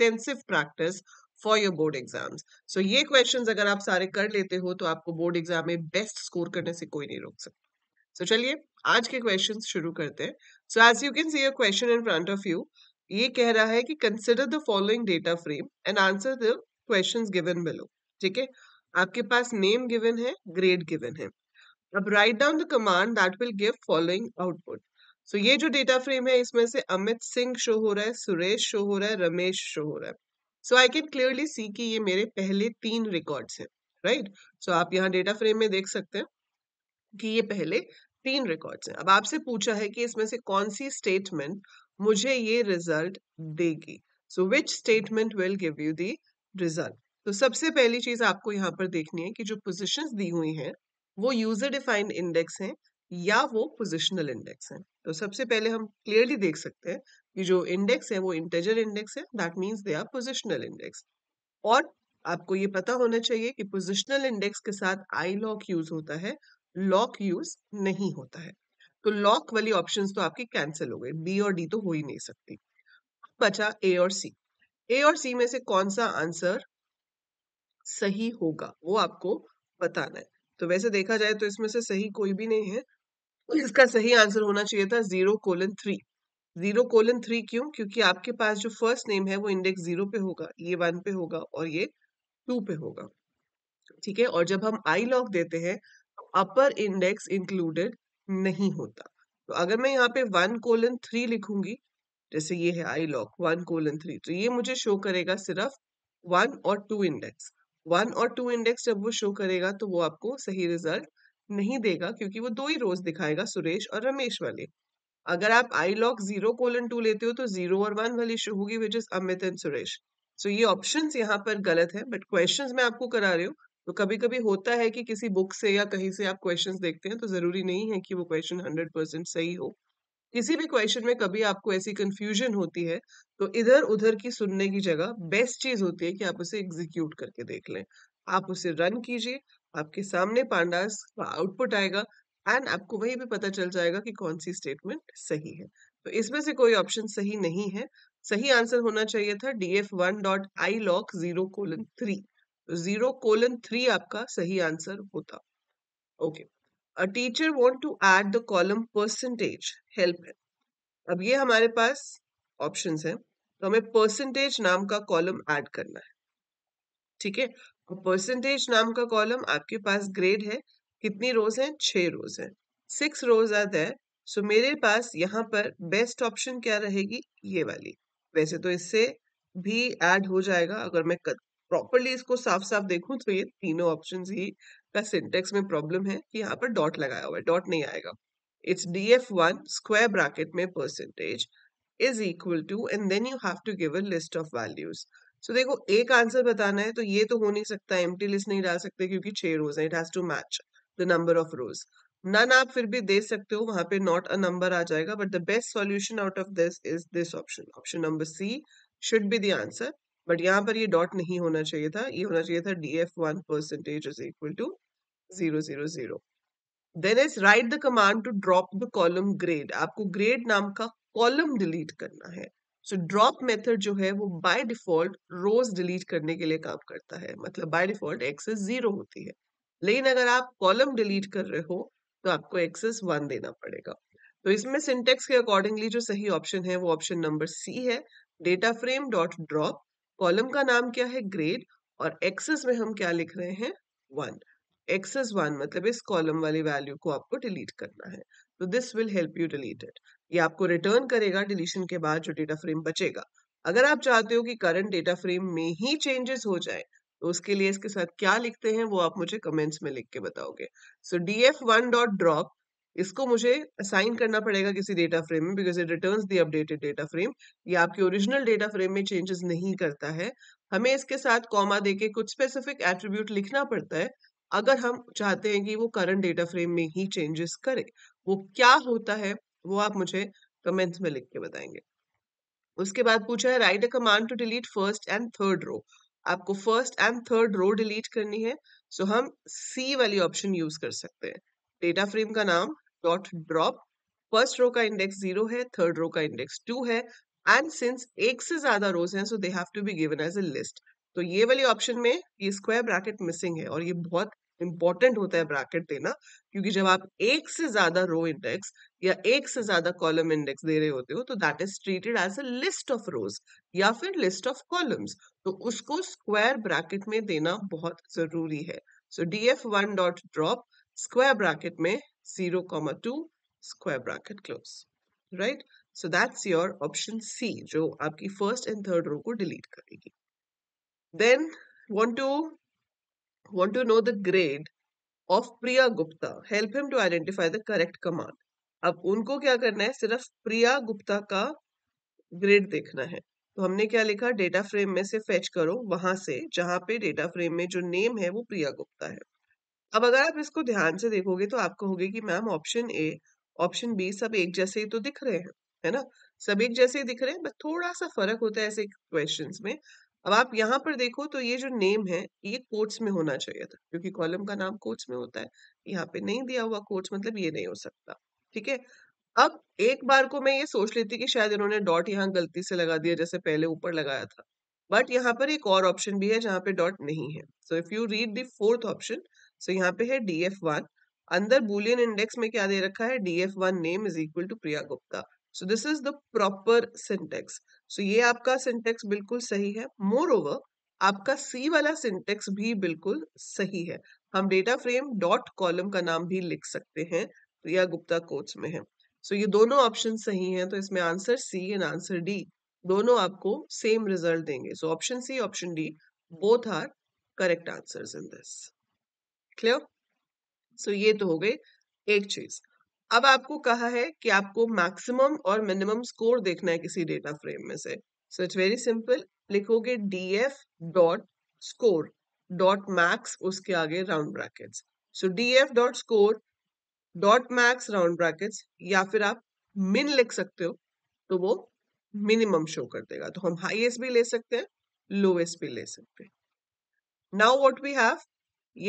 Extensive practice for your board exams so ये question अगर आप सारे कर लेते हो तो आपको बोर्ड एग्जाम में बेस्ट स्कोर करने से कोई नहीं रोक सकता सो so, चलिए आज के क्वेश्चन शुरू करते हैं so as you can see your question in front of you ये कह रहा है कि consider the following data frame and answer the question given below ठीक है आपके पास नेम गिवन है ग्रेड गिवन है अब write down the command that will give following output so so, ये जो डेटा फ्रेम है इसमें से अमित सिंह शो हो रहा है सुरेश शो हो रहा है रमेश शो हो रहा है so I can clearly see कि ये मेरे पहले तीन रिकॉर्ड्स हैं राइट सो आप यहाँ डेटा फ्रेम में देख सकते हैं कि ये पहले तीन रिकॉर्ड्स हैं अब आपसे पूछा है कि इसमें से कौन सी स्टेटमेंट मुझे ये रिजल्ट देगी so which statement will give you the result तो सबसे पहली चीज आपको यहाँ पर देखनी है कि जो पोजिशन दी हुई हैं वो यूजर डिफाइंड इंडेक्स हैं या वो पोजिशनल इंडेक्स है तो सबसे पहले हम क्लियरली देख सकते हैं कि जो इंडेक्स है वो इंटेजर इंडेक्स है that means they are positional index और आपको ये पता होना चाहिए कि पोजिशनल इंडेक्स के साथ आई लॉक यूज होता है लॉक यूज नहीं होता है तो लॉक वाली ऑप्शन तो आपकी कैंसिल हो गई बी और डी तो हो ही नहीं सकती बचा ए और सी ए और सी में से कौन सा आंसर सही होगा वो आपको बताना है तो वैसे देखा जाए तो इसमें से सही कोई भी नहीं है तो इसका सही आंसर होना चाहिए था zero colon three zero colon three क्यों क्योंकि आपके पास जो फर्स्ट नेम है वो इंडेक्स जीरो पे होगा ये वन पे होगा और ये टू पे होगा ठीक है और जब हम आई लॉक देते हैं तो अपर इंडेक्स इंक्लूडेड नहीं होता तो अगर मैं यहाँ पे वन कोलन थ्री लिखूंगी जैसे ये है iloc one colon three तो ये मुझे शो करेगा सिर्फ वन और टू इंडेक्स वन और टू इंडेक्स जब वो शो करेगा तो वो आपको सही रिजल्ट नहीं देगा क्योंकि वो दो ही रोज दिखाएगा सुरेश और रमेश वाले अगर आप iloc zero colon two लेते हो तो जीरो और वन वाली इशू होगी which is Amit and Suresh so ये ऑप्शन यहाँ पर गलत है बट क्वेश्चन मैं आपको करा रही हूँ तो कभी कभी होता है कि किसी बुक से या कहीं से आप क्वेश्चन देखते हैं तो जरूरी नहीं है कि वो क्वेश्चन हंड्रेड परसेंट सही हो किसी भी क्वेश्चन में कभी आपको ऐसी कंफ्यूजन होती है तो इधर उधर की सुनने की जगह बेस्ट चीज होती है कि आप उसे एग्जीक्यूट करके देख लें आप उसे रन कीजिए आपके सामने पांडास का आउटपुट आएगा एंड आपको वही भी पता चल जाएगा कि कौन सी स्टेटमेंट सही है तो इसमें से कोई ऑप्शन सही नहीं है सही आंसर होना चाहिए था D F one dot iloc zero colon three zero colon three आपका सही आंसर होता okay a teacher want to add the column percentage help है अब ये हमारे पास ऑप्शन है तो हमें परसेंटेज नाम का कॉलम ऐड करना है ठीक है और परसेंटेज नाम का कॉलम आपके पास ग्रेड है कितनी रोज हैं छह रोज हैं six rows are there so मेरे पास यहाँ पर बेस्ट ऑप्शन क्या रहेगी ये वाली वैसे तो इससे भी ऐड हो जाएगा अगर मैं प्रॉपरली इसको साफ साफ देखूं तो ये तीनों ऑप्शन ही का सिंटेक्स में प्रॉब्लम है कि यहाँ पर डॉट लगाया हुआ है डॉट नहीं आएगा it's D F one square bracket में percentage is equal to and then you have to give a list of values so देखो एक आंसर बताना है तो ये तो हो नहीं सकता एम टी लिस्ट नहीं डाल सकते क्योंकि छह रोज है it has to match the number of rows none आप फिर भी दे सकते हो वहां पे नॉट अ नंबर आ जाएगा but the best solution out of this is this option option number C should be the answer but यहाँ पर ये डॉट नहीं होना चाहिए था ये होना चाहिए था D F one percentage is equal to zero zero zero then is write the command to drop the column grade आपको ग्रेड नाम का कॉलम डिलीट करना है सो ड्रॉप मेथड जो है वो बाय डिफॉल्ट रोज डिलीट करने के लिए काम करता है मतलब बाय डिफॉल्ट एक्सेस जीरो होती है लेकिन अगर आप कॉलम डिलीट कर रहे हो तो आपको एक्सेस वन देना पड़ेगा तो इसमें सिंटेक्स के अकॉर्डिंगली जो सही ऑप्शन है वो ऑप्शन नंबर सी है data frame dot drop column का नाम क्या है ग्रेड और एक्सेस में हम क्या लिख रहे हैं वन एक्सेस वन मतलब इस कॉलम वाली वैल्यू को आपको डिलीट करना है तो this will help you delete it ये आपको रिटर्न करेगा डिलीशन के बाद जो डेटा फ्रेम बचेगा अगर आप चाहते हो कि करंट डेटा फ्रेम में ही चेंजेस हो जाए तो उसके लिए इसके साथ क्या लिखते हैं वो आप मुझे कमेंट्स में लिख के बताओगे so D F one dot drop इसको मुझे असाइन करना पड़ेगा किसी डेटा फ्रेम में because it return the updated data frame ये आपके ओरिजिनल डेटा फ्रेम में चेंजेस नहीं करता है हमें इसके साथ कॉमा देके कुछ स्पेसिफिक एट्रीब्यूट लिखना पड़ता है अगर हम चाहते हैं कि वो करंट डेटा फ्रेम में ही चेंजेस करे वो क्या होता है वो आप मुझे कमेंट्स में लिख के बताएंगे उसके बाद पूछा है write a command to delete first and third row आपको first and third row delete करनी है सो हम सी वाली ऑप्शन यूज कर सकते हैं डेटा फ्रेम का नाम डॉट ड्रॉप फर्स्ट रो का इंडेक्स जीरो है थर्ड रो का इंडेक्स टू है एंड सिंस एक से ज्यादा रोज हैं so they have to be given as a list तो ये वाली ऑप्शन में ये स्क्वायर ब्रैकेट मिसिंग है और ये बहुत इंपॉर्टेंट होता है ब्रैकेट देना क्योंकि जब आप एक से ज्यादा रो इंडेक्स या एक से ज्यादा कॉलम इंडेक्स दे रहे होते हो तो that is treated as a list of rows या फिर लिस्ट ऑफ कॉलम्स तो उसको स्क्वायर ब्रैकेट में देना बहुत जरूरी है so D F one dot drop square bracket में zero comma two square bracket close right so that's your option C जो आपकी फर्स्ट एंड थर्ड रो को डिलीट करेगी then want to want to know the grade of Priya Gupta. Help him to identify the correct command. अब उनको क्या करना है सिर्फ प्रिया गुप्ता का ग्रेड देखना है तो हमने क्या लिखा डेटा फ्रेम में से फेच करो वहां से जहां पे डेटा फ्रेम में जो नेम है वो प्रिया गुप्ता है अब अगर आप इसको ध्यान से देखोगे तो आप कहोगे कि ma'am option A option B सब एक जैसे ही तो दिख रहे हैं है ना सब एक जैसे ही दिख रहे हैं बस थोड़ा सा फर्क होता है ऐसे क्वेश्चंस में अब आप यहाँ पर देखो तो ये जो नेम है ये कोर्ट्स में होना चाहिए था क्योंकि कॉलम का नाम कोर्ट्स में होता है यहाँ पे नहीं दिया हुआ कोर्ट्स मतलब ये नहीं हो सकता ठीक है अब एक बार को मैं ये सोच लेती कि शायद इन्होंने डॉट यहाँ गलती से लगा दिया जैसे पहले ऊपर लगाया था बट यहाँ पर एक और ऑप्शन भी है जहाँ पे डॉट नहीं है so if you read the fourth option so यहाँ पे है डी एफ वन अंदर बुलियन इंडेक्स में क्या दे रखा है D F one name is equal to Priya Gupta so this is the proper syntax so ये आपका सिंटेक्स बिल्कुल सही है मोर ओवर आपका सी वाला सिंटेक्स भी बिल्कुल सही है हम डेटा फ्रेम डॉट कॉलम का नाम भी लिख सकते हैं प्रिया गुप्ता कोच में है सो so, ये दोनों ऑप्शन सही हैं तो इसमें answer C and answer D दोनों आपको सेम रिजल्ट देंगे so option C option D both are correct answers in this clear so ये तो हो गई एक चीज अब आपको कहा है कि आपको मैक्सिमम और मिनिमम स्कोर देखना है किसी डेटा फ्रेम में से सो इट्स वेरी सिंपल लिखोगे D F dot score dot max उसके आगे round brackets so D F dot score dot max round brackets या फिर आप मिन लिख सकते हो तो वो मिनिमम शो कर देगा तो हम हाईएस्ट भी ले सकते हैं लोएस्ट भी ले सकते हैं नाउ व्हाट वी हैव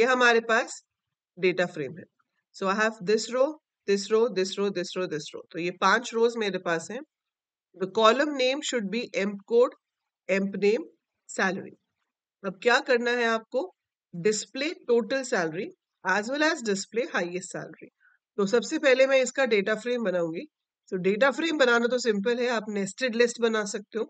ये हमारे पास डेटा फ्रेम है so I have this row this row, this row, this row, this row. तो ये पांच रोज मेरे पास हैं. The column name should be emp code, emp name, salary. अब क्या करना है आपको? Display total salary as well as display highest salary तो सबसे पहले मैं इसका डेटा फ्रेम बनाऊंगी. तो डेटा फ्रेम बनाना तो सिंपल है. आप नेस्टेड लिस्ट बना सकते हो.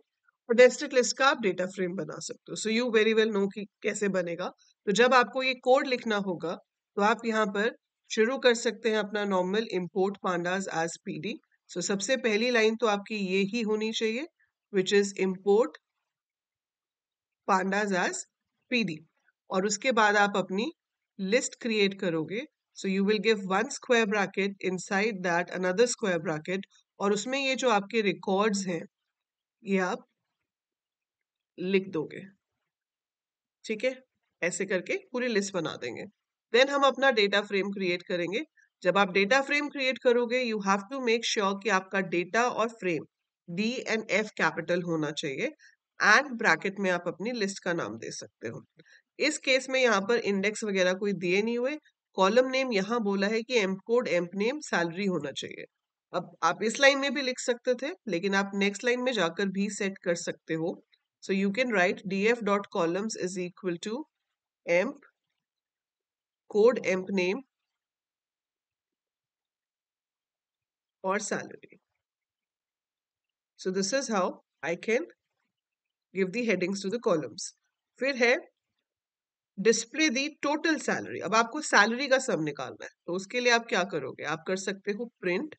और नेस्टेड लिस्ट का आप डेटा फ्रेम बना सकते हो so you very well know कि कैसे बनेगा तो जब आपको ये कोड लिखना होगा तो आप यहाँ पर शुरू कर सकते हैं अपना normal import pandas as PD so सबसे पहली लाइन तो आपकी ये ही होनी चाहिए which is import pandas as PD और उसके बाद आप अपनी लिस्ट क्रिएट करोगे so you will give one square bracket inside that another square bracket और उसमें ये जो आपके रिकॉर्ड्स हैं ये आप लिख दोगे ठीक है ऐसे करके पूरी लिस्ट बना देंगे देन हम अपना डेटा फ्रेम क्रिएट करेंगे जब आप डेटा फ्रेम क्रिएट करोगे you have to make sure कि आपका डेटा और frame D and F capital होना चाहिए एंड ब्रैकेट में आप अपनी लिस्ट का नाम दे सकते हो इस केस में यहाँ पर इंडेक्स वगैरह कोई दिए नहीं हुए कॉलम नेम यहाँ बोला है कि emp code emp name salary होना चाहिए अब आप इस लाइन में भी लिख सकते थे लेकिन आप नेक्स्ट लाइन में जाकर भी सेट कर सकते हो so you can write D F dot columns is equal to emp code emp name or salary. So this is how I can give the headings to the columns. फिर है display दी total salary अब आपको salary का सम निकालना है तो उसके लिए आप क्या करोगे आप कर सकते हो प्रिंट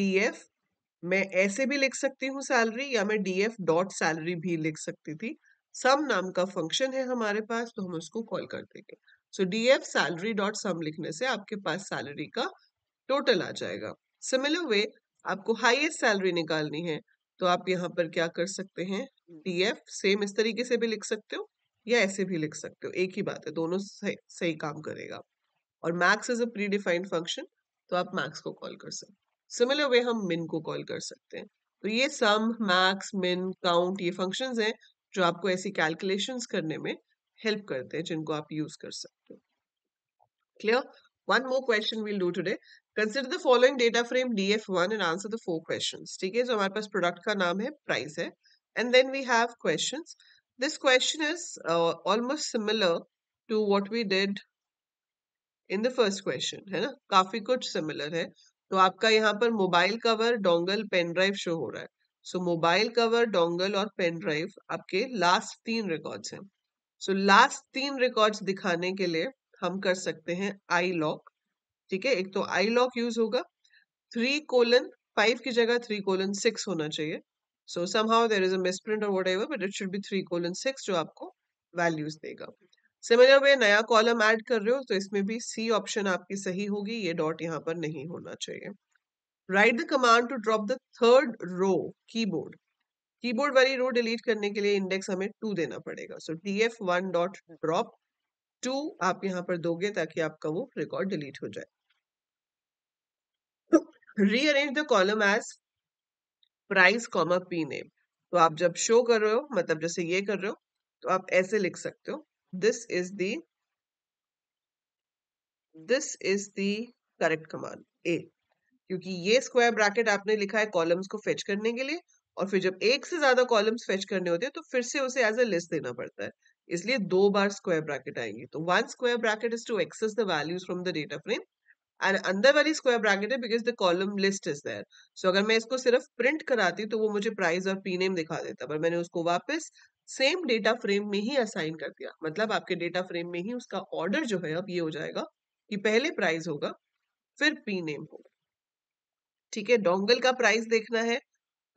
डीएफ मैं ऐसे भी लिख सकती हूँ सैलरी या मैं डीएफ डॉट सैलरी भी लिख सकती थी सम नाम का फंक्शन है हमारे पास तो हम उसको कॉल कर देंगे so D F salary dot sum लिखने से आपके पास सैलरी का टोटल आ जाएगा सिमिलर वे आपको हाईएस्ट सैलरी निकालनी है तो आप यहाँ पर क्या कर सकते हैं डी एफ सेम इस तरीके से भी लिख सकते हो या ऐसे भी लिख सकते हो एक ही बात है दोनों सही, सही काम करेगा और max is a predefined function तो आप मैक्स को कॉल कर सकते सिमिलर वे हम मिन को कॉल कर सकते हैं तो ये सम मैक्स मिन काउंट ये फंक्शंस हैं जो आपको ऐसी कैलकुलेशंस करने में हेल्प करते हैं जिनको आप यूज कर सकते हो clear one more question will do today consider the following data frame D F one and answer the four question ठीक है जो हमारे पास प्रोडक्ट का नाम है प्राइस है and then we have question this question is almost similar to what we did in the first question है ना काफी कुछ सिमिलर है तो आपका यहाँ पर mobile cover dongle pen drive show हो रहा है सो मोबाइल कवर डोंगल और पेन ड्राइव आपके लास्ट तीन रिकॉर्ड्स हैं सो लास्ट तीन रिकॉर्ड्स दिखाने के लिए हम कर सकते हैं आई लॉक ठीक है एक तो आई लॉक यूज होगा थ्री कोलन फाइव की जगह थ्री कोलन सिक्स होना चाहिए so how there is a और whatever but it should be three colon six जो आपको वैल्यूज देगा सिमिलर वे नया कॉलम ऐड कर रहे हो तो इसमें भी सी ऑप्शन आपकी सही होगी ये डॉट यहाँ पर नहीं होना चाहिए write the command to drop the third row keyboard keyboard वाली रो डिलीट करने के लिए इंडेक्स हमें टू देना पड़ेगा so D F one dot drop two आप यहाँ पर दोगे ताकि आपका वो रिकॉर्ड डिलीट हो जाए rearrange the column as price comma P name तो आप जब शो कर रहे हो मतलब जैसे ये कर रहे हो तो आप ऐसे लिख सकते हो this is the this is the correct command ए क्योंकि ये स्क्वायर ब्रैकेट आपने लिखा है कॉलम्स को फेच करने के लिए और फिर जब एक से ज्यादा कॉलम्स फेच करने होते हैं तो फिर से उसे एज अ लिस्ट देना पड़ता है इसलिए दो बार स्क्वायर ब्रैकेट आएंगे तो one square bracket is to access the values from the data frame and अंदर वाली स्क्वायर ब्रैकेट है because the column list is there so अगर मैं इसको सिर्फ प्रिंट कराती तो वो मुझे प्राइस और पी नेम दिखा देता पर मैंने उसको वापस सेम डेटा फ्रेम में ही असाइन कर दिया मतलब आपके डेटा फ्रेम में ही उसका ऑर्डर जो है अब ये हो जाएगा कि पहले प्राइस होगा फिर पी नेम होगा ठीक है डोंगल का प्राइस देखना है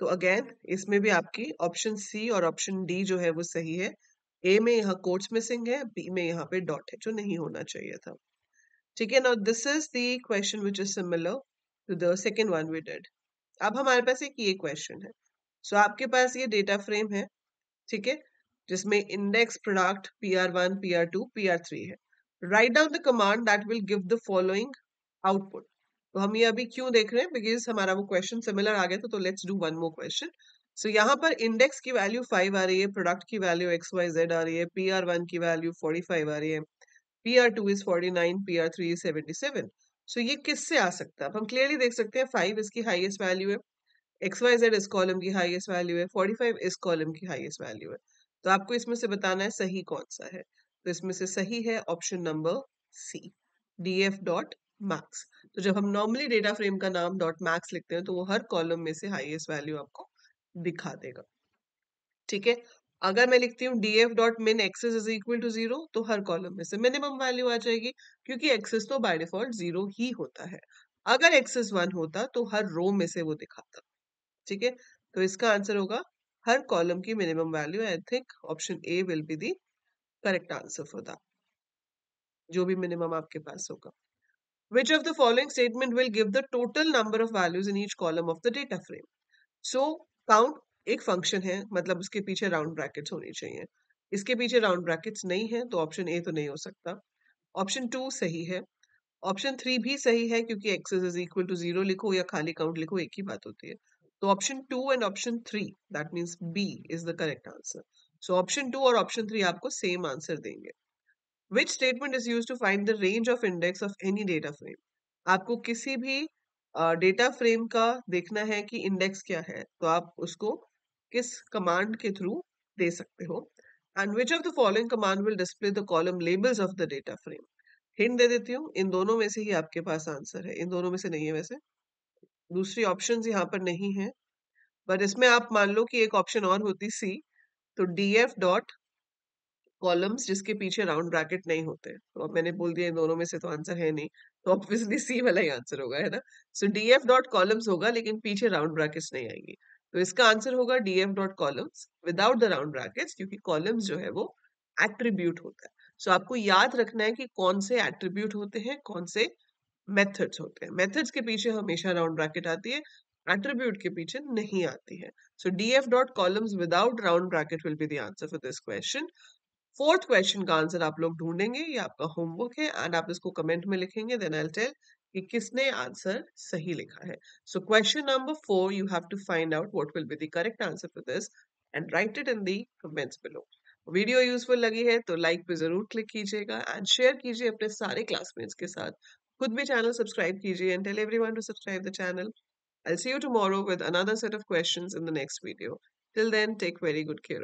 तो अगेन इसमें भी आपकी ऑप्शन सी और ऑप्शन डी जो है वो सही है ए में यहाँ कोर्ट्स मिसिंग है बी में यहाँ पे डॉट है जो नहीं होना चाहिए था ठीक है ना this is the question which is similar to the second one we did अब हमारे पास एक ये क्वेश्चन है सो so, आपके पास ये डेटा फ्रेम है ठीक है जिसमें index product P R one P R two P R three है write down the command that will give the following output तो हम ये अभी क्यों देख रहे हैं बिकॉज हमारा वो क्वेश्चन सिमिलर आ गया था तो let's do one more question so यहाँ पर इंडेक्स की वैल्यू फाइव आ रही है प्रोडक्ट की वैल्यू एक्स वाई जेड आ रही है पी आर वन की वैल्यू फोर्टी फाइव आ रही है P R two is forty nine P R three is seventy seven so ये किससे आ सकता है अब हम क्लियरली देख सकते हैं फाइव इसकी हाइएस्ट वैल्यू है एक्स वाई जेड इस कॉलम की हाइएस्ट वैल्यू है फोर्टी फाइव इस कॉलम की हाइएस्ट वैल्यू है तो आपको इसमें से बताना है सही कौन सा है तो इसमें से सही है option number C D F dot marks तो जब हम नॉर्मली डेटा फ्रेम का नाम डॉट मैक्स लिखते हैं तो वो हर कॉलम में से हाईएस्ट वैल्यू आपको दिखा देगा ठीक है अगर मैं लिखती हूँ D F dot min axis is equal to zero तो हर कॉलम में से मिनिमम वैल्यू आ जाएगी क्योंकि एक्सेस तो बाय डिफॉल्ट जीरो ही होता है अगर एक्सेस वन होता तो हर रो में से वो दिखाता ठीक है तो इसका आंसर होगा हर कॉलम की minimum value I think option A will be the correct answer for that जो भी मिनिमम आपके पास होगा Which of the following statement will give the total number of values in each column of the data frame? So count एक function है मतलब उसके पीछे round brackets होनी चाहिए इसके पीछे राउंड ब्रैकेट्स नहीं है तो ऑप्शन ए तो नहीं हो सकता ऑप्शन टू सही है ऑप्शन थ्री भी सही है क्योंकि axis is equal to zero लिखो या खाली काउंट लिखो एक ही बात होती है तो option two and option three that means B is the correct answer so option two और ऑप्शन थ्री आपको सेम आंसर देंगे which statement is use to find the range of index of any data frame आपको किसी भी data uh, frame का देखना है कि इंडेक्स क्या है तो आप उसको किस कमांड के थ्रू दे सकते हो and which of the following command will display the column labels of the data frame hint दे देती हूँ इन दोनों में से ही आपके पास आंसर है इन दोनों में से नहीं है वैसे दूसरी ऑप्शन यहाँ पर नहीं है बट इसमें आप मान लो कि एक ऑप्शन और होती सी तो डी एफ डॉट कॉलम्स जिसके पीछे राउंड ब्रैकेट नहीं होते तो अब मैंने बोल दिया इन दोनों में से तो आंसर है नहीं तो ऑब्वियसली सी वाला ही आंसर होगा है ना so D F dot columns होगा लेकिन पीछे राउंड ब्रैकेट्स नहीं आएंगी तो इसका आंसर होगा D F dot columns without the round brackets क्योंकि कॉलम्स जो है वो एट्रीब्यूट होता है सो so, आपको याद रखना है कि कौन से एट्रीब्यूट होते हैं कौन से मेथड्स होते हैं मेथड्स के पीछे हमेशा राउंड ब्रैकेट आती है एट्रीब्यूट के पीछे नहीं आती है so D F dot columns without round bracket will be the answer for this question fourth question का आंसर आप लोग ढूंढेंगे ये आपका होमवर्क है एंड आप इसको कमेंट में लिखेंगे देन आई टेल कि किसने आंसर सही लिखा है so question number four you have to find out what will be the correct answer for this and write it in the comments below video useful लगी है तो लाइक पे जरूर क्लिक कीजिएगा एंड शेयर कीजिए अपने सारे क्लासमेट्स के साथ खुद भी चैनल सब्सक्राइब कीजिए and tell everyone to subscribe the channel I'll see you tomorrow with another set of questions in the next video till then take very good care